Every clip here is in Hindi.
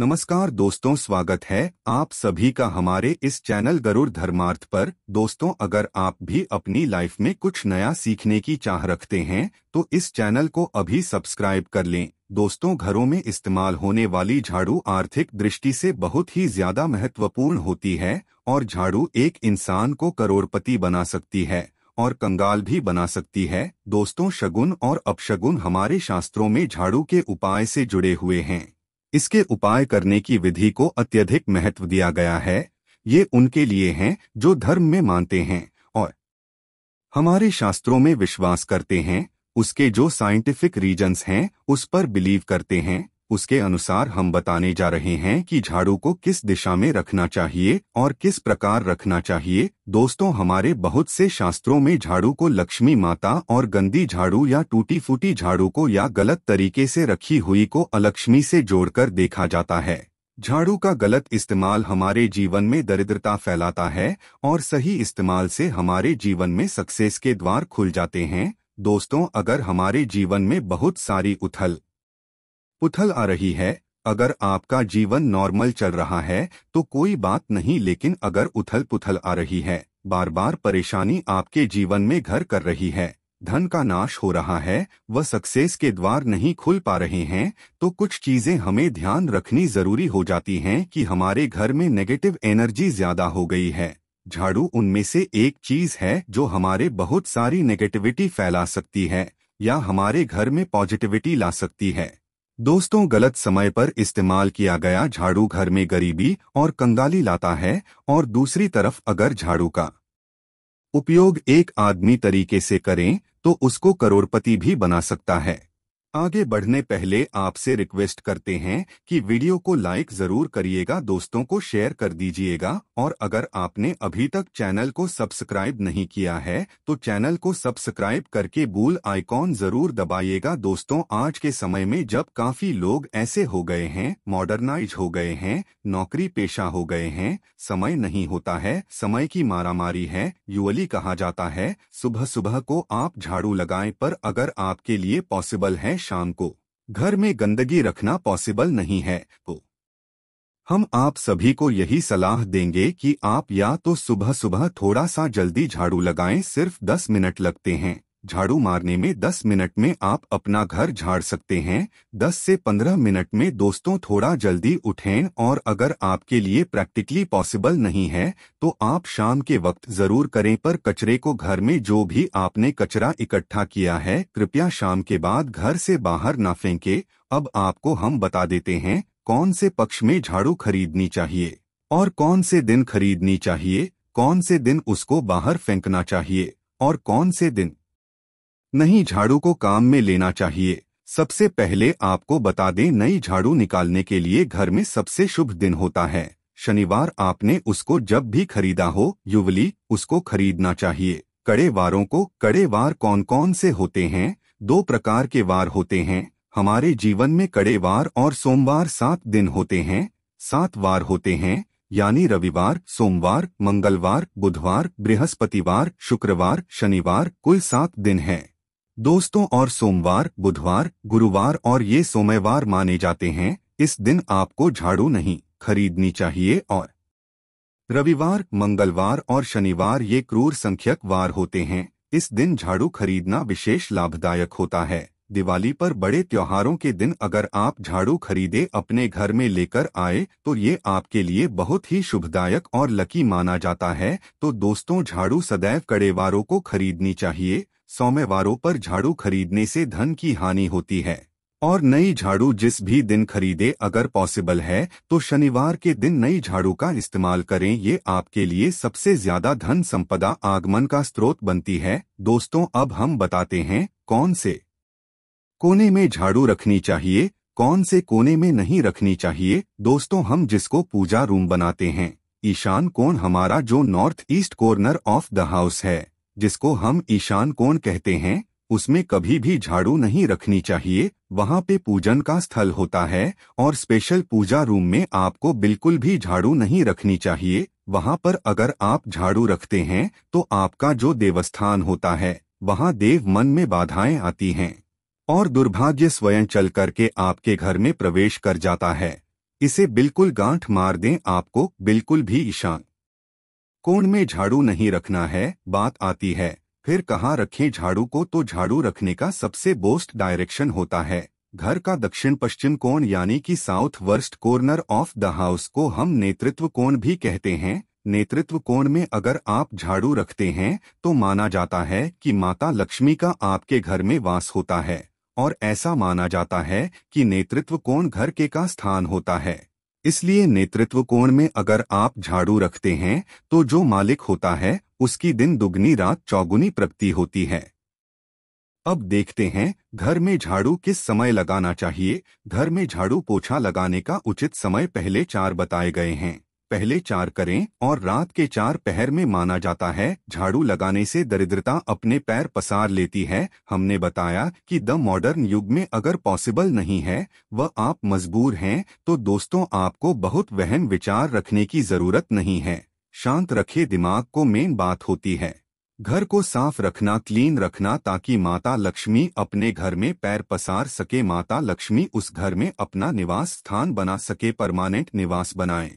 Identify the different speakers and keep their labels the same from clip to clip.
Speaker 1: नमस्कार दोस्तों स्वागत है आप सभी का हमारे इस चैनल गरुड़ धर्मार्थ पर दोस्तों अगर आप भी अपनी लाइफ में कुछ नया सीखने की चाह रखते हैं तो इस चैनल को अभी सब्सक्राइब कर लें दोस्तों घरों में इस्तेमाल होने वाली झाड़ू आर्थिक दृष्टि से बहुत ही ज्यादा महत्वपूर्ण होती है और झाड़ू एक इंसान को करोड़पति बना सकती है और कंगाल भी बना सकती है दोस्तों शगुन और अपशगुन हमारे शास्त्रों में झाड़ू के उपाय से जुड़े हुए हैं इसके उपाय करने की विधि को अत्यधिक महत्व दिया गया है ये उनके लिए हैं जो धर्म में मानते हैं और हमारे शास्त्रों में विश्वास करते हैं उसके जो साइंटिफिक रीजन्स हैं उस पर बिलीव करते हैं उसके अनुसार हम बताने जा रहे हैं कि झाड़ू को किस दिशा में रखना चाहिए और किस प्रकार रखना चाहिए दोस्तों हमारे बहुत से शास्त्रों में झाड़ू को लक्ष्मी माता और गंदी झाड़ू या टूटी फूटी झाड़ू को या गलत तरीके से रखी हुई को अलक्ष्मी से जोड़कर देखा जाता है झाड़ू का गलत इस्तेमाल हमारे जीवन में दरिद्रता फैलाता है और सही इस्तेमाल से हमारे जीवन में सक्सेस के द्वार खुल जाते हैं दोस्तों अगर हमारे जीवन में बहुत सारी उथल उथल आ रही है अगर आपका जीवन नॉर्मल चल रहा है तो कोई बात नहीं लेकिन अगर उथल पुथल आ रही है बार बार परेशानी आपके जीवन में घर कर रही है धन का नाश हो रहा है व सक्सेस के द्वार नहीं खुल पा रहे हैं तो कुछ चीजें हमें ध्यान रखनी जरूरी हो जाती हैं कि हमारे घर में नेगेटिव एनर्जी ज्यादा हो गई है झाड़ू उनमें से एक चीज है जो हमारे बहुत सारी नेगेटिविटी फैला सकती है या हमारे घर में पॉजिटिविटी ला सकती है दोस्तों गलत समय पर इस्तेमाल किया गया झाड़ू घर में गरीबी और कंगाली लाता है और दूसरी तरफ अगर झाड़ू का उपयोग एक आदमी तरीके से करें तो उसको करोड़पति भी बना सकता है आगे बढ़ने पहले आपसे रिक्वेस्ट करते हैं कि वीडियो को लाइक जरूर करिएगा दोस्तों को शेयर कर दीजिएगा और अगर आपने अभी तक चैनल को सब्सक्राइब नहीं किया है तो चैनल को सब्सक्राइब करके बूल आइकॉन जरूर दबाइएगा दोस्तों आज के समय में जब काफी लोग ऐसे हो गए हैं मॉडर्नाइज हो गए हैं नौकरी पेशा हो गए हैं समय नहीं होता है समय की मारामारी है युवली कहा जाता है सुबह सुबह को आप झाड़ू लगाए पर अगर आपके लिए पॉसिबल है शाम को घर में गंदगी रखना पॉसिबल नहीं है तो हम आप सभी को यही सलाह देंगे कि आप या तो सुबह सुबह थोड़ा सा जल्दी झाड़ू लगाएं सिर्फ 10 मिनट लगते हैं झाड़ू मारने में 10 मिनट में आप अपना घर झाड़ सकते हैं 10 से 15 मिनट में दोस्तों थोड़ा जल्दी उठें और अगर आपके लिए प्रैक्टिकली पॉसिबल नहीं है तो आप शाम के वक्त ज़रूर करें पर कचरे को घर में जो भी आपने कचरा इकट्ठा किया है कृपया शाम के बाद घर से बाहर ना फेंके अब आपको हम बता देते हैं कौन से पक्ष में झाड़ू खरीदनी चाहिए और कौन से दिन खरीदनी चाहिए कौन से दिन उसको बाहर फेंकना चाहिए और कौन से दिन नहीं झाड़ू को काम में लेना चाहिए सबसे पहले आपको बता दें नई झाड़ू निकालने के लिए घर में सबसे शुभ दिन होता है शनिवार आपने उसको जब भी खरीदा हो युवली उसको खरीदना चाहिए कड़े वारों को कड़े वार कौन कौन से होते हैं दो प्रकार के वार होते हैं हमारे जीवन में कड़े वार और सोमवार सात दिन होते हैं सात वार होते हैं यानी रविवार सोमवार मंगलवार बुधवार बृहस्पतिवार शुक्रवार शनिवार कुल सात दिन हैं दोस्तों और सोमवार बुधवार गुरुवार और ये सोमवार माने जाते हैं इस दिन आपको झाड़ू नहीं खरीदनी चाहिए और रविवार मंगलवार और शनिवार ये क्रूर संख्यक वार होते हैं इस दिन झाड़ू खरीदना विशेष लाभदायक होता है दिवाली पर बड़े त्योहारों के दिन अगर आप झाड़ू खरीदे अपने घर में लेकर आए तो ये आपके लिए बहुत ही शुभदायक और लकी माना जाता है तो दोस्तों झाड़ू सदैव कड़ेवारों को खरीदनी चाहिए सोमवारों पर झाड़ू खरीदने से धन की हानि होती है और नई झाड़ू जिस भी दिन खरीदे अगर पॉसिबल है तो शनिवार के दिन नई झाड़ू का इस्तेमाल करें ये आपके लिए सबसे ज्यादा धन संपदा आगमन का स्रोत बनती है दोस्तों अब हम बताते हैं कौन से कोने में झाड़ू रखनी चाहिए कौन से कोने में नहीं रखनी चाहिए दोस्तों हम जिसको पूजा रूम बनाते हैं ईशान कोण हमारा जो north east corner of the house है जिसको हम ईशान कोण कहते हैं उसमें कभी भी झाड़ू नहीं रखनी चाहिए वहाँ पे पूजन का स्थल होता है और स्पेशल पूजा रूम में आपको बिल्कुल भी झाड़ू नहीं रखनी चाहिए वहाँ पर अगर आप झाड़ू रखते हैं तो आपका जो देवस्थान होता है वहाँ देव मन में बाधाएं आती हैं और दुर्भाग्य स्वयं चल करके आपके घर में प्रवेश कर जाता है इसे बिल्कुल गांठ मार दें आपको बिल्कुल भी ईशान कोण में झाड़ू नहीं रखना है बात आती है फिर कहाँ रखें झाड़ू को तो झाड़ू रखने का सबसे बोस्ट डायरेक्शन होता है घर का दक्षिण पश्चिम कोण यानी कि south west corner of the house को हम नेतृत्व कोण भी कहते हैं नेतृत्व कोण में अगर आप झाड़ू रखते हैं तो माना जाता है कि माता लक्ष्मी का आपके घर में वास होता है और ऐसा माना जाता है कि नेतृत्व कोण घर के का स्थान होता है इसलिए नेतृत्व कोण में अगर आप झाड़ू रखते हैं तो जो मालिक होता है उसकी दिन दुगनी रात चौगुनी प्रगति होती है अब देखते हैं घर में झाड़ू किस समय लगाना चाहिए घर में झाड़ू पोछा लगाने का उचित समय पहले चार बताए गए हैं पहले चार करें और रात के चार पहर में माना जाता है झाड़ू लगाने से दरिद्रता अपने पैर पसार लेती है हमने बताया कि द मॉडर्न युग में अगर पॉसिबल नहीं है व आप मजबूर हैं तो दोस्तों आपको बहुत वहन विचार रखने की जरूरत नहीं है शांत रखे दिमाग को मेन बात होती है घर को साफ रखना क्लीन रखना ताकि माता लक्ष्मी अपने घर में पैर पसार सके माता लक्ष्मी उस घर में अपना निवास स्थान बना सके परमानेंट निवास बनाएं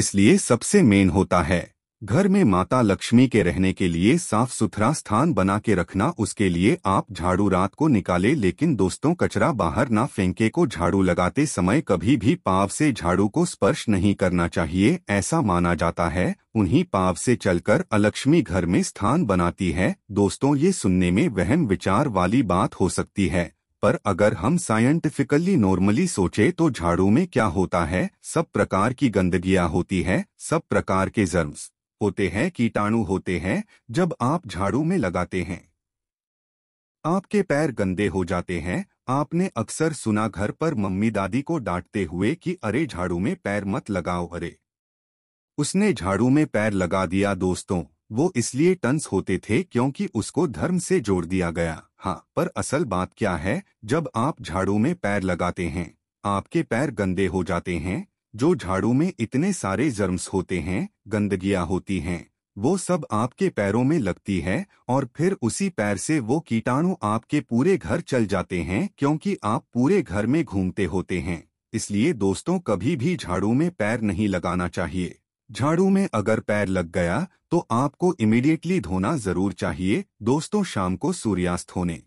Speaker 1: इसलिए सबसे मेन होता है घर में माता लक्ष्मी के रहने के लिए साफ सुथरा स्थान बना के रखना उसके लिए आप झाड़ू रात को निकाले लेकिन दोस्तों कचरा बाहर ना फेंके को झाड़ू लगाते समय कभी भी पाव से झाड़ू को स्पर्श नहीं करना चाहिए ऐसा माना जाता है उन्हीं पाव से चलकर अलक्ष्मी घर में स्थान बनाती है दोस्तों ये सुनने में वहम विचार वाली बात हो सकती है पर अगर हम साइंटिफिकली नॉर्मली सोचे तो झाड़ू में क्या होता है सब प्रकार की गंदगी होती है सब प्रकार के जर्म्स होते हैं कीटाणु होते हैं जब आप झाड़ू में लगाते हैं आपके पैर गंदे हो जाते हैं आपने अक्सर सुना घर पर मम्मी दादी को डांटते हुए कि अरे झाड़ू में पैर मत लगाओ अरे उसने झाड़ू में पैर लगा दिया दोस्तों वो इसलिए टंस होते थे क्योंकि उसको धर्म से जोड़ दिया गया हाँ पर असल बात क्या है जब आप झाड़ू में पैर लगाते हैं आपके पैर गंदे हो जाते हैं जो झाड़ू में इतने सारे जर्म्स होते हैं गंदगियाँ होती हैं वो सब आपके पैरों में लगती है और फिर उसी पैर से वो कीटाणु आपके पूरे घर चल जाते हैं क्योंकि आप पूरे घर में घूमते होते हैं इसलिए दोस्तों कभी भी झाड़ू में पैर नहीं लगाना चाहिए झाड़ू में अगर पैर लग गया तो आपको इमीडिएटली धोना जरूर चाहिए दोस्तों शाम को सूर्यास्त होने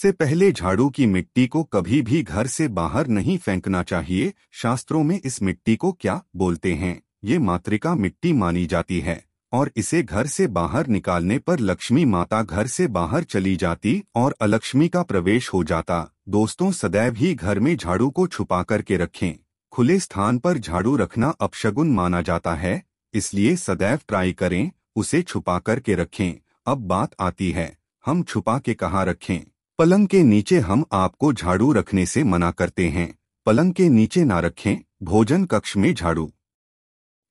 Speaker 1: से पहले झाड़ू की मिट्टी को कभी भी घर से बाहर नहीं फेंकना चाहिए शास्त्रों में इस मिट्टी को क्या बोलते हैं ये मातृका मिट्टी मानी जाती है और इसे घर से बाहर निकालने पर लक्ष्मी माता घर से बाहर चली जाती और अलक्ष्मी का प्रवेश हो जाता दोस्तों सदैव ही घर में झाड़ू को छुपा करके रखें खुले स्थान पर झाड़ू रखना अपशगुन माना जाता है इसलिए सदैव ट्राई करें उसे छुपा करके रखें अब बात आती है हम छुपा के कहाँ रखें पलंग के नीचे हम आपको झाड़ू रखने से मना करते हैं पलंग के नीचे ना रखें भोजन कक्ष में झाड़ू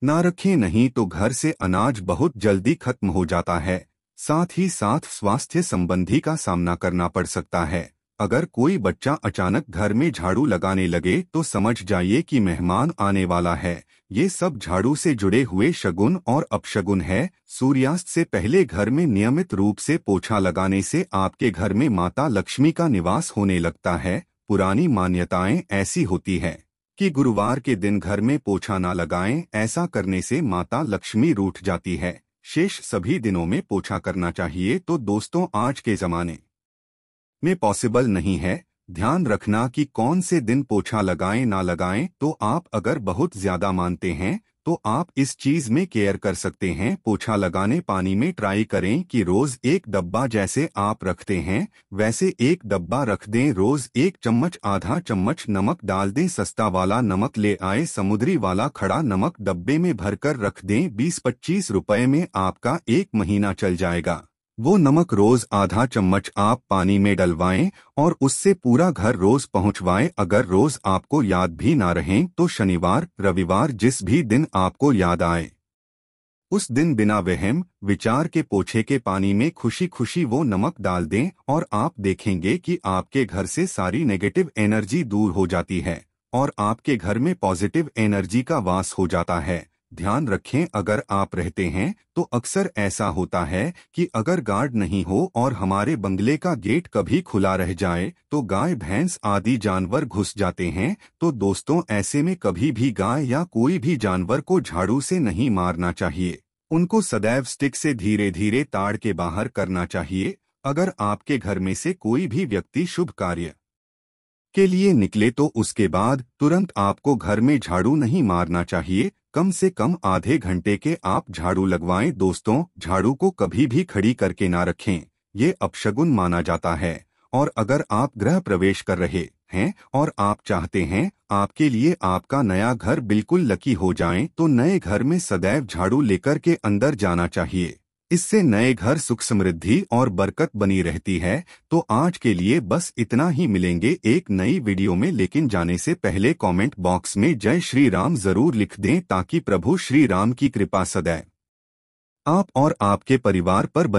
Speaker 1: ना रखें नहीं तो घर से अनाज बहुत जल्दी खत्म हो जाता है साथ ही साथ स्वास्थ्य संबंधी का सामना करना पड़ सकता है अगर कोई बच्चा अचानक घर में झाड़ू लगाने लगे तो समझ जाइए कि मेहमान आने वाला है ये सब झाड़ू से जुड़े हुए शगुन और अपशगुन है सूर्यास्त से पहले घर में नियमित रूप से पोछा लगाने से आपके घर में माता लक्ष्मी का निवास होने लगता है पुरानी मान्यताएं ऐसी होती है कि गुरुवार के दिन घर में पोछा ना लगाएं ऐसा करने से माता लक्ष्मी रूठ जाती है शेष सभी दिनों में पोछा करना चाहिए तो दोस्तों आज के ज़माने में पॉसिबल नहीं है ध्यान रखना कि कौन से दिन पोछा लगाएं ना लगाएं तो आप अगर बहुत ज्यादा मानते हैं तो आप इस चीज में केयर कर सकते हैं पोछा लगाने पानी में ट्राई करें कि रोज एक डब्बा जैसे आप रखते हैं वैसे एक डब्बा रख दें रोज एक चम्मच आधा चम्मच नमक डाल दें सस्ता वाला नमक ले आए समुद्री वाला खड़ा नमक डब्बे में भरकर रख दें 20-25 रुपए में आपका एक महीना चल जाएगा वो नमक रोज आधा चम्मच आप पानी में डलवाएं और उससे पूरा घर रोज पहुंचवाएं अगर रोज आपको याद भी ना रहें तो शनिवार रविवार जिस भी दिन आपको याद आए उस दिन बिना वहम विचार के पोछे के पानी में खुशी खुशी वो नमक डाल दें और आप देखेंगे कि आपके घर से सारी नेगेटिव एनर्जी दूर हो जाती है और आपके घर में पॉजिटिव एनर्जी का वास हो जाता है ध्यान रखें अगर आप रहते हैं तो अक्सर ऐसा होता है कि अगर गार्ड नहीं हो और हमारे बंगले का गेट कभी खुला रह जाए तो गाय भैंस आदि जानवर घुस जाते हैं तो दोस्तों ऐसे में कभी भी गाय या कोई भी जानवर को झाड़ू से नहीं मारना चाहिए उनको सदैव स्टिक से धीरे धीरे ताड़ के बाहर करना चाहिए अगर आपके घर में से कोई भी व्यक्ति शुभ कार्य के लिए निकले तो उसके बाद तुरंत आपको घर में झाड़ू नहीं मारना चाहिए कम से कम आधे घंटे के आप झाड़ू लगवाएं दोस्तों झाड़ू को कभी भी खड़ी करके ना रखें ये अपशगुन माना जाता है और अगर आप ग्रह प्रवेश कर रहे हैं और आप चाहते हैं आपके लिए आपका नया घर बिल्कुल लकी हो जाए तो नए घर में सदैव झाड़ू लेकर के अंदर जाना चाहिए इससे नए घर सुख समृद्धि और बरकत बनी रहती है तो आज के लिए बस इतना ही मिलेंगे एक नई वीडियो में लेकिन जाने से पहले कमेंट बॉक्स में जय श्री राम जरूर लिख दें ताकि प्रभु श्री राम की कृपा सदै आप और आपके परिवार पर बने